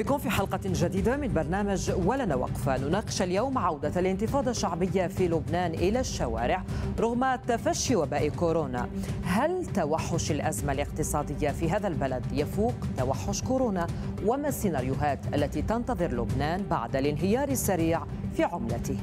بكم في حلقة جديدة من برنامج ولنا وقفة نناقش اليوم عودة الانتفاضة الشعبية في لبنان إلى الشوارع رغم تفشي وباء كورونا هل توحش الأزمة الاقتصادية في هذا البلد يفوق توحش كورونا وما السيناريوهات التي تنتظر لبنان بعد الانهيار السريع في عملته؟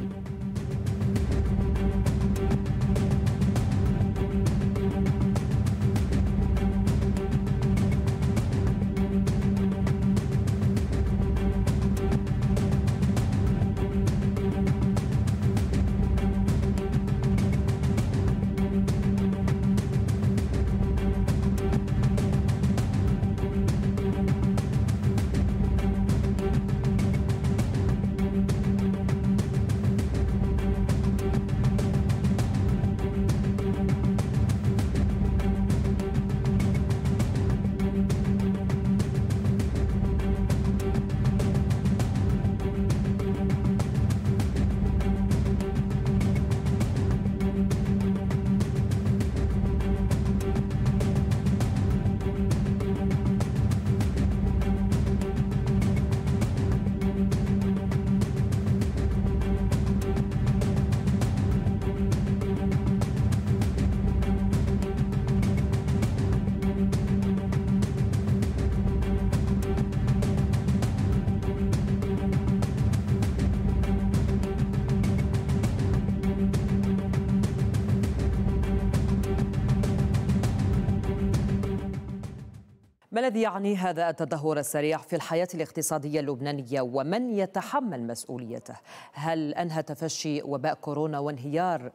ما الذي يعني هذا التدهور السريع في الحياة الاقتصادية اللبنانية ومن يتحمل مسؤوليته هل أنهى تفشي وباء كورونا وانهيار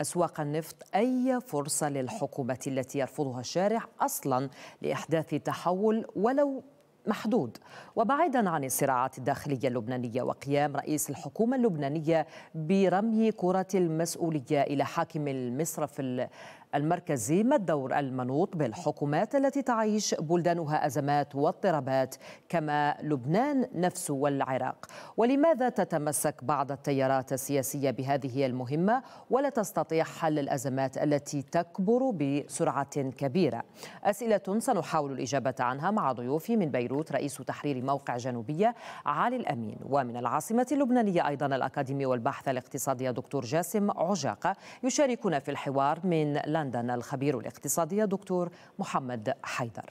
أسواق النفط أي فرصة للحكومة التي يرفضها الشارع أصلا لإحداث تحول ولو محدود وبعيدا عن الصراعات الداخلية اللبنانية وقيام رئيس الحكومة اللبنانية برمي كرة المسؤولية إلى حاكم المصرف المركزي ما الدور المنوط بالحكومات التي تعيش بلدانها أزمات واضطرابات كما لبنان نفسه والعراق ولماذا تتمسك بعض التيارات السياسية بهذه المهمة ولا تستطيع حل الأزمات التي تكبر بسرعة كبيرة أسئلة سنحاول الإجابة عنها مع ضيوفي من بيروت رئيس تحرير موقع جنوبية علي الأمين ومن العاصمة اللبنانية أيضا الأكاديمي والباحث الاقتصادي دكتور جاسم عجاقة يشاركنا في الحوار من لندن لندن الخبير الاقتصادي دكتور محمد حيدر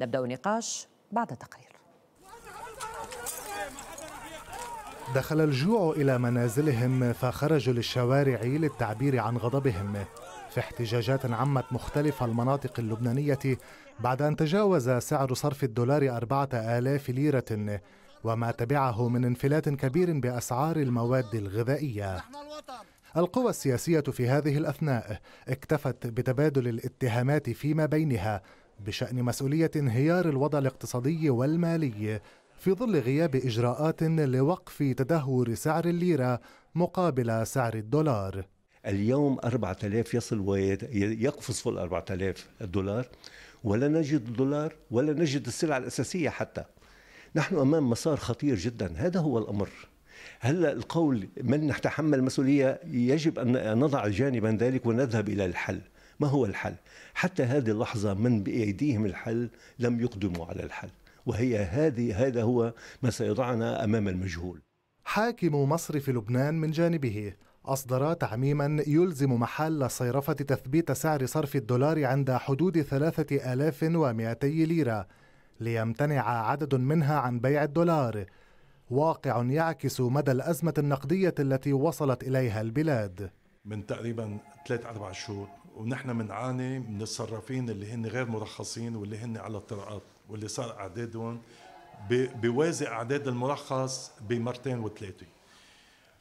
نبدأ النقاش بعد تقرير دخل الجوع إلى منازلهم فخرجوا للشوارع للتعبير عن غضبهم في احتجاجات عمت مختلف المناطق اللبنانية بعد أن تجاوز سعر صرف الدولار أربعة آلاف ليرة وما تبعه من انفلات كبير بأسعار المواد الغذائية القوى السياسية في هذه الأثناء اكتفت بتبادل الاتهامات فيما بينها بشأن مسؤولية انهيار الوضع الاقتصادي والمالي في ظل غياب إجراءات لوقف تدهور سعر الليرة مقابل سعر الدولار اليوم 4000 يصل ويقفز فوق 4000 دولار ولا نجد الدولار ولا نجد السلع الأساسية حتى نحن أمام مسار خطير جدا هذا هو الأمر هلا القول من نتحمل مسؤوليه يجب ان نضع جانبا ذلك ونذهب الى الحل ما هو الحل حتى هذه اللحظه من بايديهم الحل لم يقدموا على الحل وهي هذه هذا هو ما سيضعنا امام المجهول حاكم مصرف لبنان من جانبه أصدر تعميما يلزم محل الصيرفة تثبيت سعر صرف الدولار عند حدود 3200 ليرة ليمتنع عدد منها عن بيع الدولار واقع يعكس مدى الأزمة النقدية التي وصلت إليها البلاد من تقريبا ثلاث أربع شهور ونحن بنعاني من الصرافين اللي هن غير مرخصين واللي هن على الطرقات واللي صار أعدادهم بوازي أعداد المرخص بمرتين وثلاثة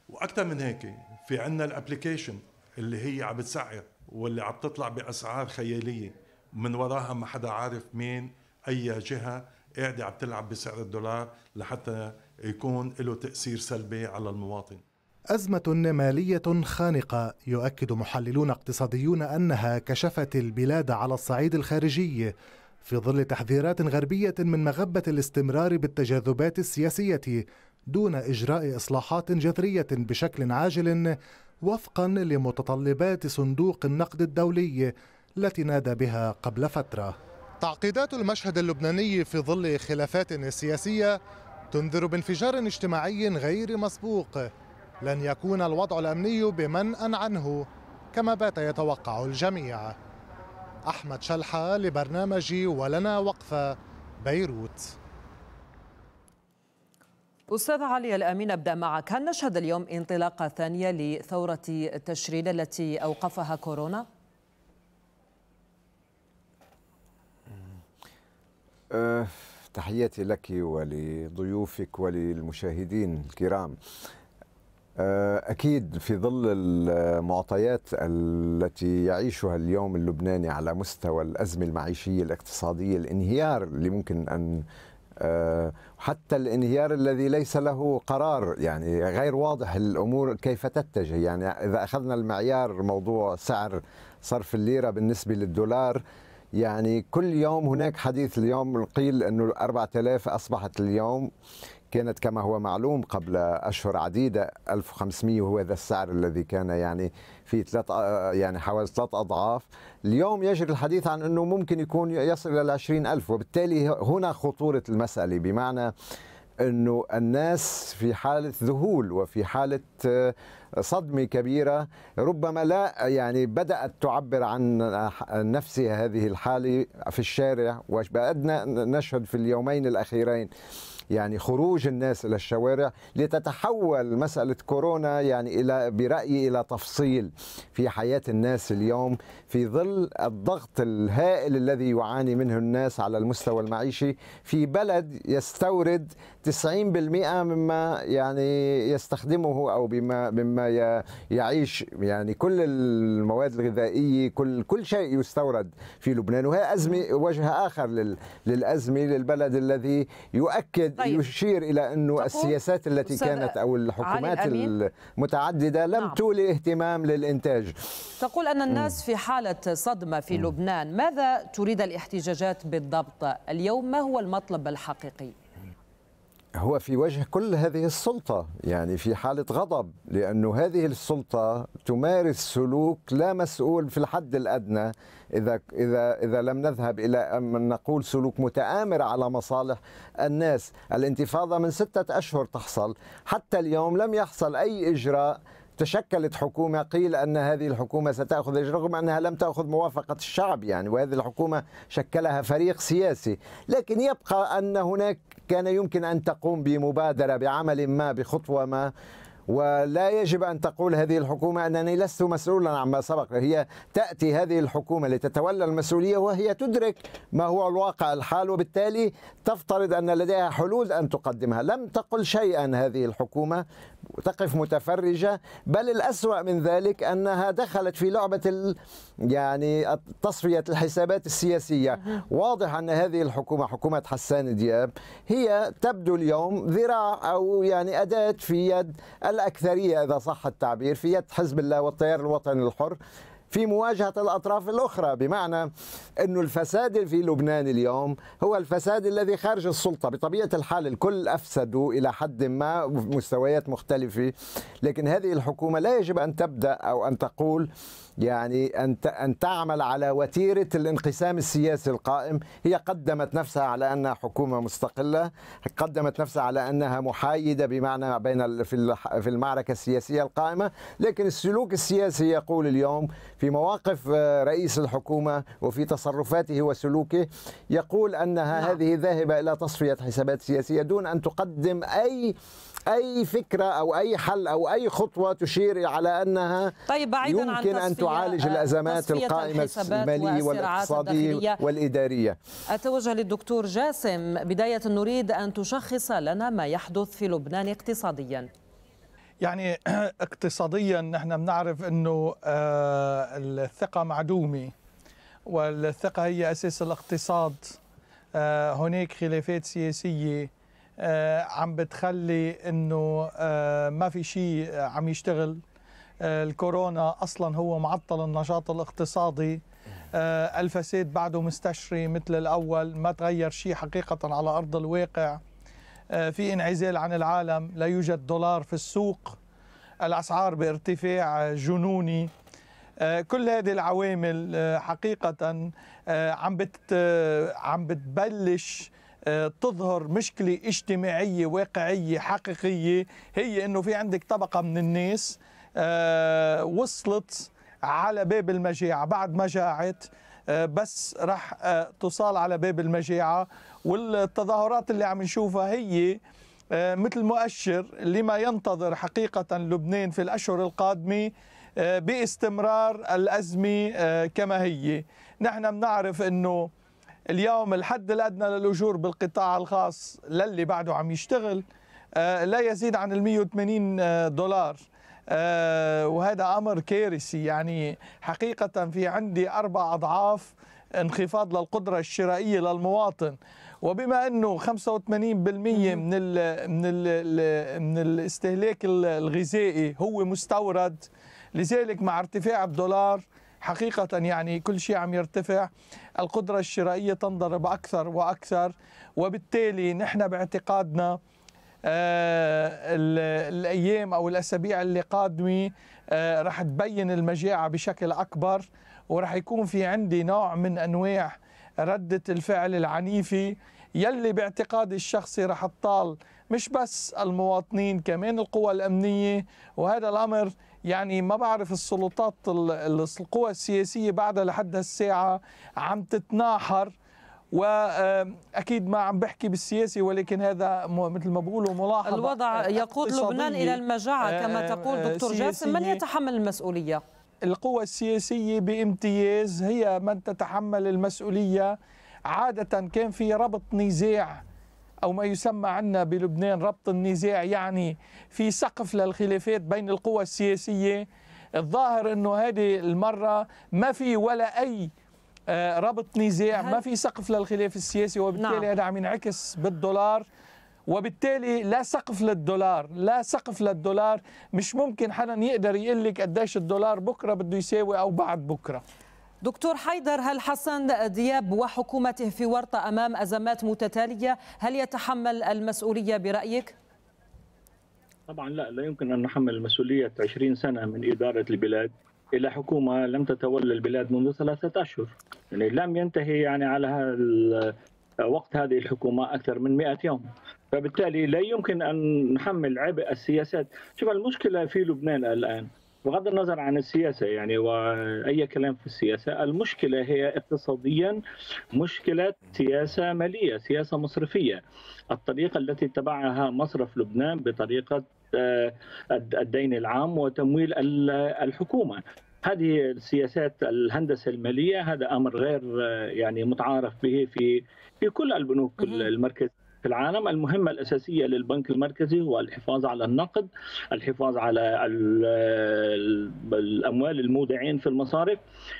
وأكثر من هيك في عندنا الابلكيشن اللي هي عم بتسعر واللي عم تطلع بأسعار خيالية من وراها ما حدا عارف مين أي جهة قاعدة عم تلعب بسعر الدولار لحتى يكون له تأثير سلبي على المواطن أزمة مالية خانقة يؤكد محللون اقتصاديون أنها كشفت البلاد على الصعيد الخارجي في ظل تحذيرات غربية من مغبة الاستمرار بالتجاذبات السياسية دون إجراء إصلاحات جذرية بشكل عاجل وفقا لمتطلبات صندوق النقد الدولي التي نادى بها قبل فترة تعقيدات المشهد اللبناني في ظل خلافات سياسية تنذر بانفجار اجتماعي غير مسبوق لن يكون الوضع الأمني بمنأى عنه كما بات يتوقع الجميع أحمد شلحة لبرنامج ولنا وقفة بيروت أستاذ علي الأمين أبدأ معك هل نشهد اليوم انطلاقة ثانية لثورة تشرين التي أوقفها كورونا؟ أه تحياتي لك ولضيوفك وللمشاهدين الكرام آه، أكيد في ظل المعطيات التي يعيشها اليوم اللبناني على مستوى الأزمة المعيشية الاقتصادية الانهيار اللي ممكن أن آه، حتى الانهيار الذي ليس له قرار يعني غير واضح الامور كيف تتجه يعني اذا اخذنا المعيار موضوع سعر صرف الليره بالنسبه للدولار يعني كل يوم هناك حديث اليوم قيل أنه 4000 أصبحت اليوم كانت كما هو معلوم قبل أشهر عديدة 1500 وهو ذا السعر الذي كان يعني في ثلاث يعني حوالي ثلاث أضعاف اليوم يجري الحديث عن أنه ممكن يكون يصل إلى 20000 وبالتالي هنا خطورة المسألة بمعنى أنه الناس في حالة ذهول وفي حالة صدمة كبيرة ربما لا يعني بدأت تعبر عن نفسها هذه الحالة في الشارع وبدنا نشهد في اليومين الأخيرين يعني خروج الناس إلى الشوارع لتتحول مسألة كورونا يعني إلى برأيي إلى تفصيل في حياة الناس اليوم في ظل الضغط الهائل الذي يعاني منه الناس على المستوى المعيشي في بلد يستورد 90% مما يعني يستخدمه أو بما, بما يعيش يعني كل المواد الغذائيه كل كل شيء يستورد في لبنان وهي ازمه وجه اخر للازمه للبلد الذي يؤكد طيب. يشير الى انه السياسات التي كانت او الحكومات المتعدده لم نعم. تولي اهتمام للانتاج تقول ان الناس في حاله صدمه في م. لبنان ماذا تريد الاحتجاجات بالضبط اليوم ما هو المطلب الحقيقي هو في وجه كل هذه السلطة يعني في حالة غضب لأنه هذه السلطة تمارس سلوك لا مسؤول في الحد الأدنى إذا إذا إذا لم نذهب إلى أن نقول سلوك متآمر على مصالح الناس الانتفاضة من ستة أشهر تحصل حتى اليوم لم يحصل أي إجراء تشكلت حكومة قيل أن هذه الحكومة ستأخذ رغم أنها لم تأخذ موافقة الشعب يعني وهذه الحكومة شكلها فريق سياسي لكن يبقى أن هناك كان يمكن أن تقوم بمبادرة بعمل ما بخطوة ما ولا يجب أن تقول هذه الحكومة أنني لست مسؤولا عما سبق هي تأتي هذه الحكومة لتتولى المسؤولية وهي تدرك ما هو الواقع الحال وبالتالي تفترض أن لديها حلول أن تقدمها لم تقل شيئا هذه الحكومة تقف متفرجة بل الأسوأ من ذلك أنها دخلت في لعبة ال... يعني تصفية الحسابات السياسية واضح أن هذه الحكومة حكومة حسان دياب هي تبدو اليوم ذراع أو يعني أداة في يد الأكثرية إذا صح التعبير في يد حزب الله والتيار الوطني الحر في مواجهة الأطراف الأخرى بمعنى أن الفساد في لبنان اليوم هو الفساد الذي خارج السلطة بطبيعة الحال الكل أفسدوا إلى حد ما مستويات مختلفة لكن هذه الحكومة لا يجب أن تبدأ أو أن تقول يعني أن أن تعمل على وتيرة الانقسام السياسي القائم هي قدمت نفسها على أنها حكومة مستقلة قدمت نفسها على أنها محايدة بمعنى بين في المعركة السياسية القائمة لكن السلوك السياسي يقول اليوم في مواقف آه، رئيس الحكومة وفي تصرفاته وسلوكه يقول أنها نعم. هذه ذاهبة إلى تصفية حسابات سياسية دون أن تقدم أي اي فكره او اي حل او اي خطوه تشير على انها طيب بعيدا يمكن عن ان تعالج آه، الازمات القائمه الماليه والاقتصاديه والاداريه. اتوجه للدكتور جاسم بدايه نريد ان تشخص لنا ما يحدث في لبنان اقتصاديا. يعني اقتصاديا نحن بنعرف انه آه، الثقه معدومه والثقه هي اساس الاقتصاد آه، هناك خلافات سياسيه آه، عم بتخلي انه آه، ما في شيء آه، عم يشتغل الكورونا اصلا هو معطل النشاط الاقتصادي الفساد بعده مستشري مثل الاول ما تغير شيء حقيقه على ارض الواقع في انعزال عن العالم لا يوجد دولار في السوق الاسعار بارتفاع جنوني كل هذه العوامل حقيقه عم بت عم بتبلش تظهر مشكله اجتماعيه واقعيه حقيقيه هي انه في عندك طبقه من الناس آه، وصلت على باب المجاعه بعد ما جاعت آه، بس رح آه، تصال على باب المجاعه والتظاهرات اللي عم نشوفها هي مثل مؤشر لما ينتظر حقيقه لبنان في الاشهر القادمه باستمرار الازمه كما هي نحن بنعرف انه اليوم الحد الأدنى للأجور بالقطاع الخاص للي بعده عم يشتغل آه، لا يزيد عن ال 180 دولار آه، وهذا أمر كارثي يعني حقيقة في عندي أربع أضعاف انخفاض للقدرة الشرائية للمواطن وبما انه 85% من الـ من الـ من الاستهلاك الغذائي هو مستورد لذلك مع ارتفاع الدولار حقيقة يعني كل شيء عم يرتفع القدرة الشرائية تنضرب أكثر وأكثر وبالتالي نحن باعتقادنا آه، الأيام أو الأسابيع اللي قادمة آه، رح تبين المجاعة بشكل أكبر ورح يكون في عندي نوع من أنواع ردة الفعل العنيفة يلي باعتقادي الشخصي رح تطال مش بس المواطنين كمان القوى الأمنية وهذا الأمر يعني ما بعرف السلطات القوى السياسية بعدها لحد هالساعة عم تتناحر واكيد ما عم بحكي بالسياسي ولكن هذا مثل ما بقولوا ملاحظه الوضع يقود لبنان الى المجاعه آه، كما تقول آه، دكتور جاسم من يتحمل المسؤوليه القوى السياسيه بامتياز هي من تتحمل المسؤوليه عاده كان في ربط نزاع أو ما يسمى عندنا بلبنان ربط النزاع يعني في سقف للخلافات بين القوى السياسية الظاهر أنه هذه المرة ما في ولا أي آه، ربط نزاع ما في سقف للخلاف السياسي وبالتالي نعم. هذا عم ينعكس بالدولار وبالتالي لا سقف للدولار لا سقف للدولار مش ممكن حدا يقدر يقول لك قديش الدولار بكره بده يساوي او بعد بكره دكتور حيدر هل حسن دياب وحكومته في ورطة أمام أزمات متتالية هل يتحمل المسؤولية برأيك؟ طبعا لا لا يمكن أن نحمل مسؤولية 20 سنة من إدارة البلاد إلى حكومة لم تتولى البلاد منذ ثلاثة أشهر يعني لم ينتهي يعني على وقت هذه الحكومة أكثر من 100 يوم فبالتالي لا يمكن أن نحمل عبء السياسات شوف المشكلة في لبنان الآن بغض النظر عن السياسة يعني وأي كلام في السياسة المشكلة هي اقتصاديا مشكلة سياسة مالية سياسة مصرفية الطريقة التي اتبعها مصرف لبنان بطريقة آه، الدين العام وتمويل الحكومة هذه السياسات الهندسه الماليه هذا امر غير آه، يعني متعارف به في في كل البنوك المركزيه في العالم المهمة الأساسية للبنك المركزي هو الحفاظ على النقد الحفاظ على الأموال المودعين في المصارف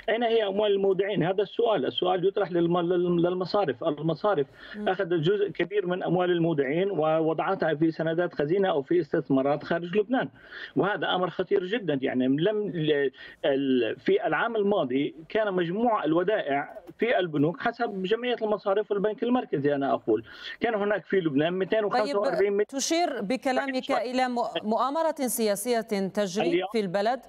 أين هي أموال المودعين هذا السؤال السؤال يطرح للمصارف المصارف أخذت جزء كبير من أموال المودعين ووضعتها في سندات خزينة أو في استثمارات خارج لبنان وهذا أمر خطير جدا يعني لم في العام الماضي كان مجموع الودائع في البنوك حسب جمعية المصارف والبنك المركزي أنا أقول كان هناك هناك في لبنان 245 طيب تشير بكلامك طيب، الى طيب. مؤامره سياسيه تجري في البلد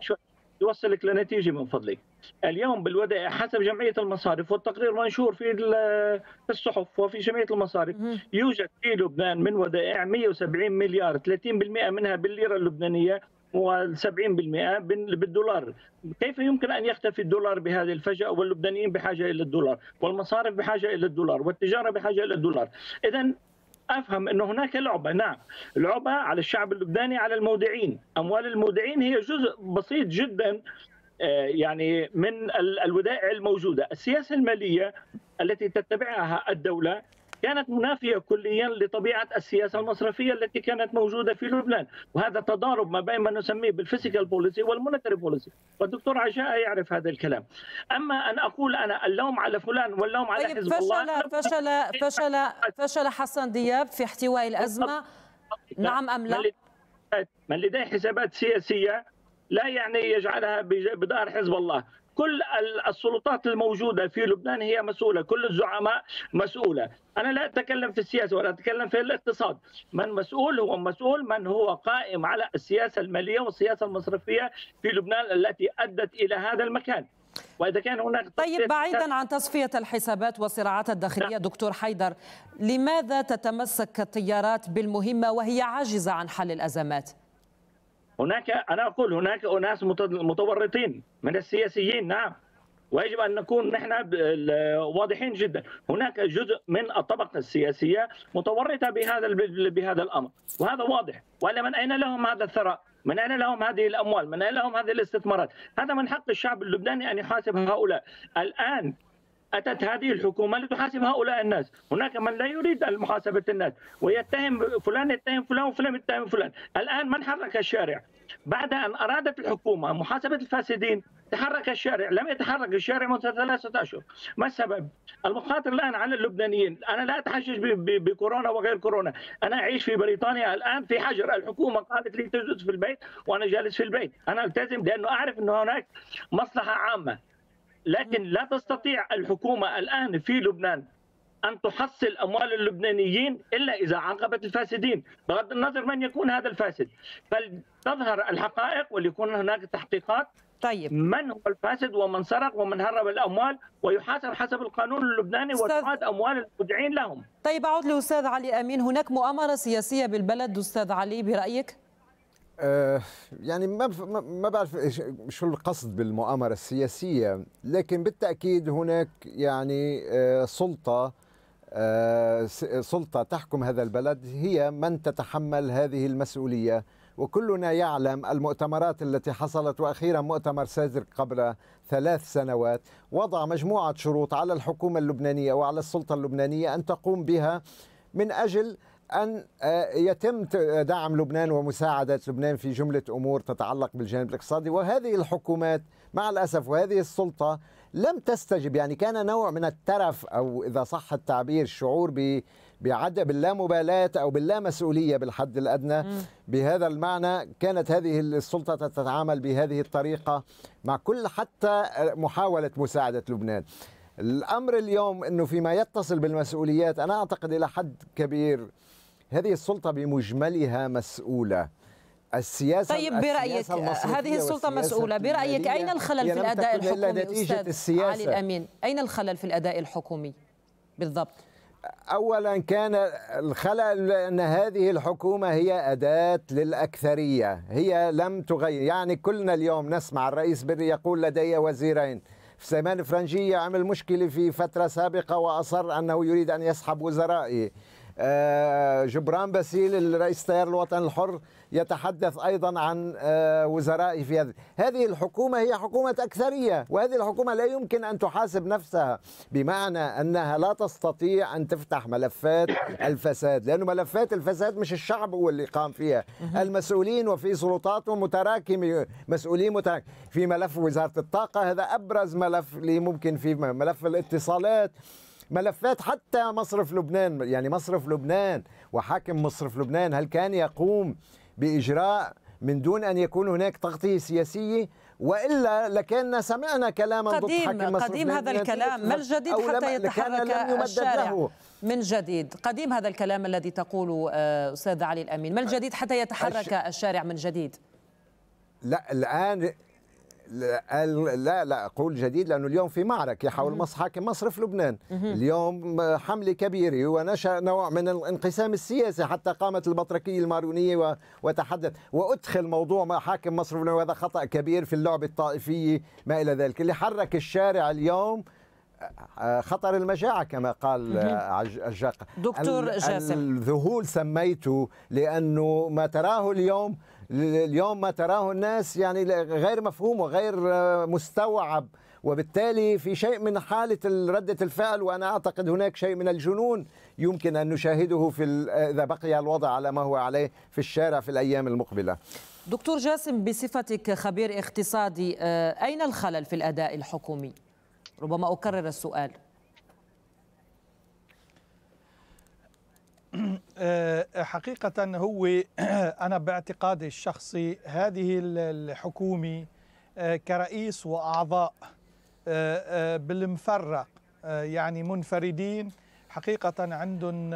يوصلك لنتيجه من فضلك اليوم بالودائع حسب جمعيه المصارف والتقرير منشور في الصحف وفي جمعيه المصارف يوجد في لبنان من ودائع 170 مليار 30% منها بالليره اللبنانيه و70% بالدولار كيف يمكن أن يختفي الدولار بهذه الفجأة واللبنانيين بحاجة إلى الدولار والمصارف بحاجة إلى الدولار والتجارة بحاجة إلى الدولار إذا افهم انه هناك لعبه نعم لعبه على الشعب اللبناني على المودعين اموال المودعين هي جزء بسيط جدا آه، يعني من الودائع الموجوده السياسه الماليه التي تتبعها الدوله كانت منافية كليا لطبيعة السياسة المصرفية التي كانت موجودة في لبنان وهذا تضارب ما بين ما نسميه بالفيسيكال بوليسي والمونتري بوليسي والدكتور عشاء يعرف هذا الكلام أما أن أقول أنا اللوم على فلان واللوم على طيب، حزب فشل الله فشل فشل فشل حسن دياب في احتواء الأزمة نعم أم لا؟ من لديه حسابات سياسية لا يعني يجعلها بدار حزب الله كل السلطات الموجودة في لبنان هي مسؤولة كل الزعماء مسؤولة أنا لا أتكلم في السياسة ولا أتكلم في الاقتصاد من مسؤول هو مسؤول من هو قائم على السياسة المالية والسياسة المصرفية في لبنان التي أدت إلى هذا المكان واذا كان هناك طيب بعيدا عن تصفيه الحسابات والصراعات الداخليه لا. نعم. دكتور حيدر لماذا تتمسك التيارات بالمهمه وهي عاجزه عن حل الازمات؟ هناك انا اقول هناك اناس متورطين من السياسيين نعم ويجب ان نكون نحن واضحين جدا هناك جزء من الطبقه السياسيه متورطه بهذا بهذا الامر وهذا واضح والا من اين لهم هذا الثراء من اين لهم هذه الاموال من اين لهم هذه الاستثمارات هذا من حق الشعب اللبناني ان يحاسب هؤلاء الان أتت هذه الحكومة لتحاسب هؤلاء الناس هناك من لا يريد محاسبة الناس ويتهم فلان يتهم فلان وفلان يتهم فلان الآن من حرك الشارع بعد أن أرادت الحكومة محاسبة الفاسدين تحرك الشارع لم يتحرك الشارع منذ ثلاثة أشهر ما السبب؟ المخاطر الآن على اللبنانيين أنا لا اتحشش بكورونا وغير كورونا أنا أعيش في بريطانيا الآن في حجر الحكومة قالت لي تجلس في البيت وأنا جالس في البيت أنا ألتزم لأنه أعرف أنه هناك مصلحة عامة لكن لا تستطيع الحكومة الآن في لبنان أن تحصل أموال اللبنانيين إلا إذا عاقبت الفاسدين بغض النظر من يكون هذا الفاسد فلتظهر الحقائق وليكون هناك تحقيقات طيب من هو الفاسد ومن سرق ومن هرب الاموال ويحاسب حسب القانون اللبناني وتعاد اموال المودعين لهم. طيب اعود لاستاذ علي امين، هناك مؤامره سياسيه بالبلد استاذ علي برايك؟ أه يعني ما ما بعرف شو القصد بالمؤامره السياسيه لكن بالتاكيد هناك يعني أه سلطه أه سلطه تحكم هذا البلد هي من تتحمل هذه المسؤوليه وكلنا يعلم المؤتمرات التي حصلت واخيرا مؤتمر سازر قبل ثلاث سنوات وضع مجموعه شروط على الحكومه اللبنانيه وعلى السلطه اللبنانيه ان تقوم بها من اجل أن آه، يتم دعم لبنان ومساعدة لبنان في جملة أمور تتعلق بالجانب الاقتصادي وهذه الحكومات مع الأسف وهذه السلطة لم تستجب يعني كان نوع من الترف أو إذا صح التعبير الشعور ب بعدم باللامبالاة أو باللامسؤولية بالحد الأدنى م. بهذا المعنى كانت هذه السلطة تتعامل بهذه الطريقة مع كل حتى آه، محاولة مساعدة لبنان الأمر اليوم أنه فيما يتصل بالمسؤوليات أنا أعتقد إلى حد كبير هذه السلطة بمجملها مسؤولة السياسة طيب برأيك آه، هذه السلطة مسؤولة برأيك أين الخلل في الأداء الحكومي أستاذ السياسة. علي الأمين أين الخلل في الأداء الحكومي بالضبط اولا كان الخلل ان هذه الحكومه هي اداه للاكثريه هي لم تغير يعني كلنا اليوم نسمع الرئيس بري يقول لدي وزيرين في سليمان فرنجية عمل مشكلة في فترة سابقة وأصر أنه يريد أن يسحب وزرائه آه، جبران باسيل الرئيس التيار الوطني الحر يتحدث ايضا عن آه، وزرائه في هذه هذه الحكومه هي حكومه اكثريه وهذه الحكومه لا يمكن ان تحاسب نفسها بمعنى انها لا تستطيع ان تفتح ملفات الفساد لانه ملفات الفساد مش الشعب هو اللي قام فيها المسؤولين وفي سلطات متراكمه مسؤولين متراكم في ملف وزاره الطاقه هذا ابرز ملف اللي ممكن في ملف الاتصالات ملفات حتى مصرف لبنان يعني مصرف لبنان وحاكم مصرف لبنان هل كان يقوم بإجراء من دون أن يكون هناك تغطية سياسية وإلا لكان سمعنا كلاما ضد حاكم مصرف قديم هذا الكلام ما الجديد حتى يتحرك الشارع له. من جديد قديم هذا الكلام الذي تقوله آه، أستاذ علي الأمين ما الجديد حتى يتحرك الشارع من جديد لا الآن لا لا اقول جديد لانه اليوم في معركه حول مصر مصرف لبنان اليوم حمله كبيره ونشا نوع من الانقسام السياسي حتى قامت البطركيه المارونيه وتحدث وادخل موضوع محاكم مصرف لبنان وهذا خطا كبير في اللعبه الطائفيه ما الى ذلك اللي حرك الشارع اليوم آه، آه، خطر المجاعة كما قال آه، عجاق دكتور جاسم الذهول سميته لأنه ما تراه اليوم اليوم ما تراه الناس يعني غير مفهوم وغير آه، مستوعب وبالتالي في شيء من حالة ردة الفعل وأنا أعتقد هناك شيء من الجنون يمكن أن نشاهده في إذا بقي الوضع على ما هو عليه في الشارع في الأيام المقبلة دكتور جاسم بصفتك خبير اقتصادي آه، أين الخلل في الأداء الحكومي؟ ربما أكرر السؤال آه، حقيقة هو آه، أنا باعتقادي الشخصي هذه الحكومة آه، كرئيس وأعضاء بالمفرق يعني منفردين حقيقة عندهم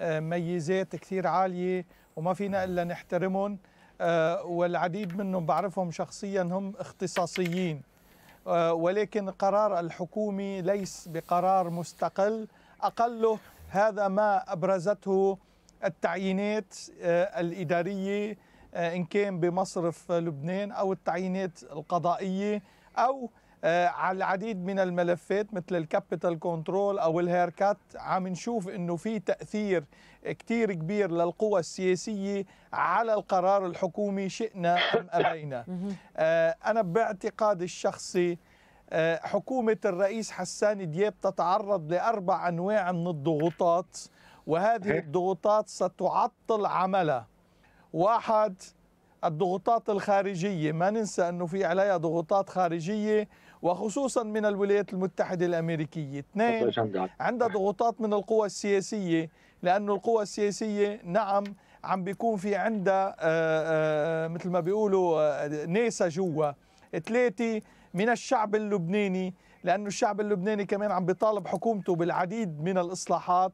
ميزات كثير عالية وما فينا إلا نحترمهم والعديد منهم بعرفهم شخصيا هم اختصاصيين ولكن قرار الحكومة ليس بقرار مستقل أقله هذا ما أبرزته التعيينات آه، الإدارية آه، إن كان بمصرف لبنان أو التعيينات القضائية أو آه، على العديد من الملفات مثل الكابيتال كنترول او الهيركات عم نشوف انه في تاثير كتير كبير للقوى السياسيه على القرار الحكومي شئنا ام ابينا انا باعتقادي الشخصي آه، حكومة الرئيس حسان دياب تتعرض لأربع أنواع من الضغوطات وهذه الضغوطات ستعطل عملها واحد الضغوطات الخارجية ما ننسى أنه في عليها ضغوطات خارجية وخصوصا من الولايات المتحدة الأمريكية اثنين عندها ضغوطات من القوى السياسية لأنه القوى السياسية نعم عم بيكون في عندها آه، آه، مثل ما بيقولوا ناسا جوا ثلاثة من الشعب اللبناني لأن الشعب اللبناني كمان عم بيطالب حكومته بالعديد من الإصلاحات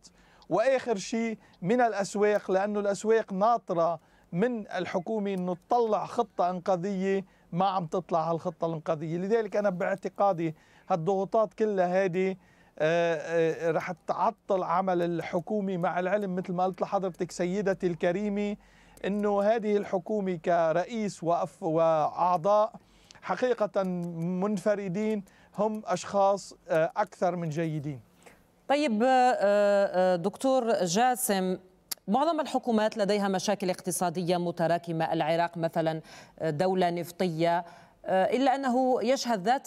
وآخر شيء من الأسواق لأنه الأسواق ناطرة من الحكومة أنه تطلع خطة إنقاذية ما عم تطلع هالخطة الإنقاذية لذلك أنا باعتقادي هالضغوطات كلها هذه آه، آه، رح تعطل عمل الحكومة مع العلم مثل ما قلت لحضرتك سيدتي الكريمة أنه هذه الحكومة كرئيس وأعضاء حقيقة منفردين هم أشخاص آه، أكثر من جيدين طيب آه، آه، دكتور جاسم معظم الحكومات لديها مشاكل اقتصادية متراكمة العراق مثلا دولة نفطية إلا أنه يشهد ذات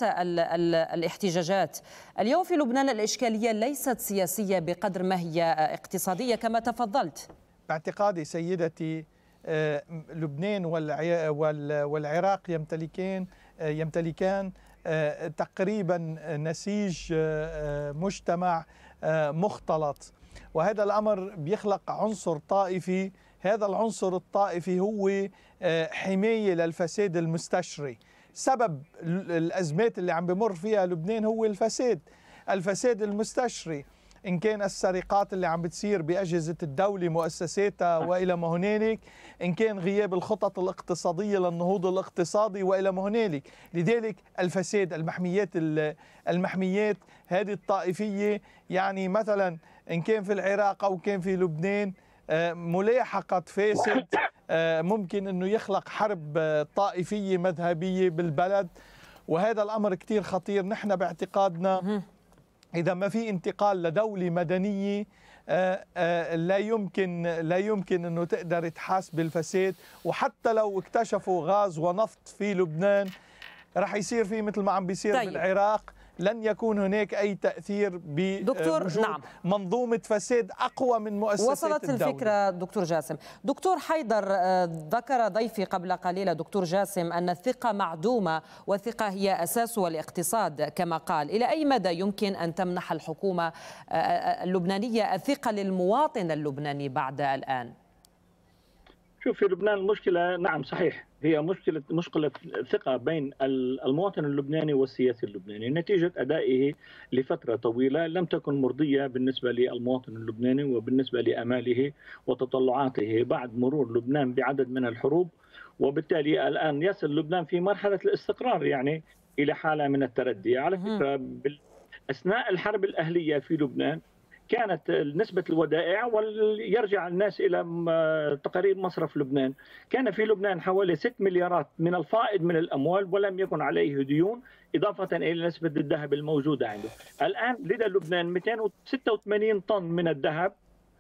الاحتجاجات اليوم في لبنان الإشكالية ليست سياسية بقدر ما هي اقتصادية كما تفضلت باعتقادي سيدتي لبنان والعراق يمتلكان يمتلكان آه، تقريبا نسيج آه، آه، مجتمع مختلط وهذا الامر بيخلق عنصر طائفي هذا العنصر الطائفي هو حمايه للفساد المستشري سبب الازمات اللي عم بمر فيها لبنان هو الفساد الفساد المستشري ان كان السرقات اللي عم بتصير باجهزه الدوله مؤسساتها والى ما هنالك ان كان غياب الخطط الاقتصاديه للنهوض الاقتصادي والى ما هنالك لذلك الفساد المحميات المحميات هذه الطائفيه يعني مثلا ان كان في العراق او كان في لبنان آه، ملاحقه فاسد آه، ممكن انه يخلق حرب آه، طائفيه مذهبيه بالبلد وهذا الامر كثير خطير نحن باعتقادنا اذا ما في انتقال لدوله مدنيه آه، آه، لا يمكن لا يمكن انه تقدر تحاسب الفساد وحتى لو اكتشفوا غاز ونفط في لبنان رح يصير في مثل ما عم بيصير طيب. بالعراق لن يكون هناك أي تأثير دكتور نعم منظومة فساد أقوى من مؤسسات وصلت الدولة. الفكرة دكتور جاسم دكتور حيدر آه، ذكر ضيفي قبل قليل دكتور جاسم أن الثقة معدومة والثقة هي أساس الاقتصاد كما قال إلى أي مدى يمكن أن تمنح الحكومة آه، آه، اللبنانية الثقة للمواطن اللبناني بعد الآن شوف في لبنان المشكلة نعم صحيح هي مشكلة مشكلة ثقة بين المواطن اللبناني والسياسي اللبناني نتيجة أدائه لفترة طويلة لم تكن مرضية بالنسبة للمواطن اللبناني وبالنسبة لأماله وتطلعاته بعد مرور لبنان بعدد من الحروب وبالتالي الآن يصل لبنان في مرحلة الاستقرار يعني إلى حالة من التردي على فكرة أثناء الحرب الأهلية في لبنان كانت نسبة الودائع ويرجع الناس إلى تقارير مصرف لبنان كان في لبنان حوالي 6 مليارات من الفائض من الأموال ولم يكن عليه ديون إضافة إلى نسبة الذهب الموجودة عنده الآن لدى لبنان 286 طن من الذهب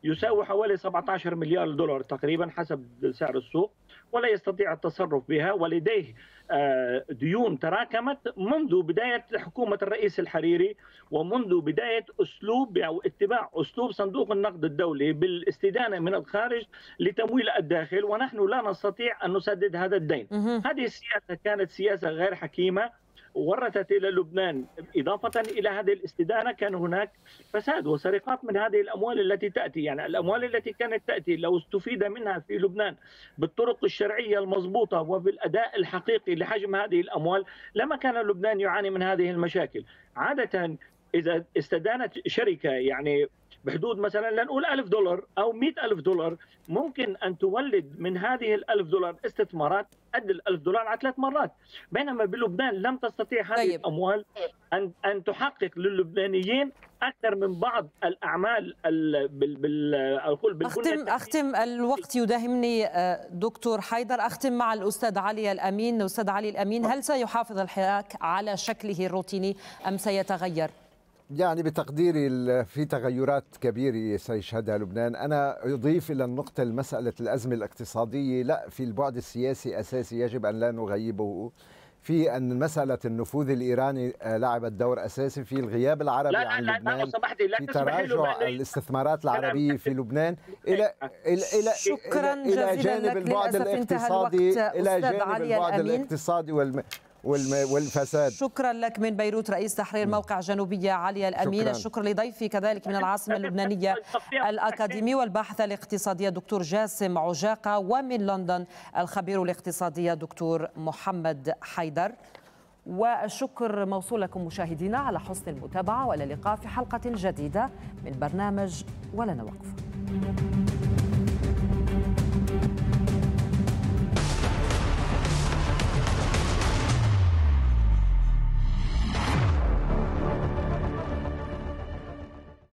يساوي حوالي 17 مليار دولار تقريبا حسب سعر السوق ولا يستطيع التصرف بها ولديه آه، ديون تراكمت منذ بداية حكومة الرئيس الحريري ومنذ بداية أسلوب أو اتباع أسلوب صندوق النقد الدولي بالاستدانة من الخارج لتمويل الداخل ونحن لا نستطيع أن نسدد هذا الدين هذه السياسة كانت سياسة غير حكيمة ورثت الى لبنان اضافه الى هذه الاستدانه كان هناك فساد وسرقات من هذه الاموال التي تاتي يعني الاموال التي كانت تاتي لو استفيد منها في لبنان بالطرق الشرعيه المضبوطه وبالاداء الحقيقي لحجم هذه الاموال لما كان لبنان يعاني من هذه المشاكل عاده اذا استدانت شركه يعني بحدود مثلا لنقول ألف دولار أو مئة ألف دولار ممكن أن تولد من هذه الألف دولار استثمارات قد الألف دولار على ثلاث مرات بينما بلبنان لم تستطيع هذه طيب. الأموال أن أن تحقق للبنانيين أكثر من بعض الأعمال ال بال أختم, أختم الوقت يداهمني آه، دكتور حيدر أختم مع الأستاذ علي الأمين الأستاذ علي الأمين آه. هل سيحافظ الحراك على شكله الروتيني أم سيتغير؟ يعني بتقديري في تغيرات كبيرة سيشهدها لبنان أنا أضيف إلى النقطة المسألة الأزمة الاقتصادية لا في البعد السياسي أساسي يجب أن لا نغيبه في أن مسألة النفوذ الإيراني آه، لعبت دور أساسي في الغياب العربي لا لا عن لا لبنان لا في تراجع الاستثمارات العربية في لبنان إلى إلى إلى شكرا إلى جانب البعد الاقتصادي إلى جانب البعد الاقتصادي والم... والفساد شكرا لك من بيروت رئيس تحرير موقع جنوبية علي الأمين شكرا. الشكر لضيفي كذلك من العاصمة اللبنانية الأكاديمي والباحثة الاقتصادية دكتور جاسم عجاقة ومن لندن الخبير الاقتصادي دكتور محمد حيدر والشكر موصول لكم مشاهدينا على حسن المتابعة وإلى اللقاء في حلقة جديدة من برنامج ولا نوقف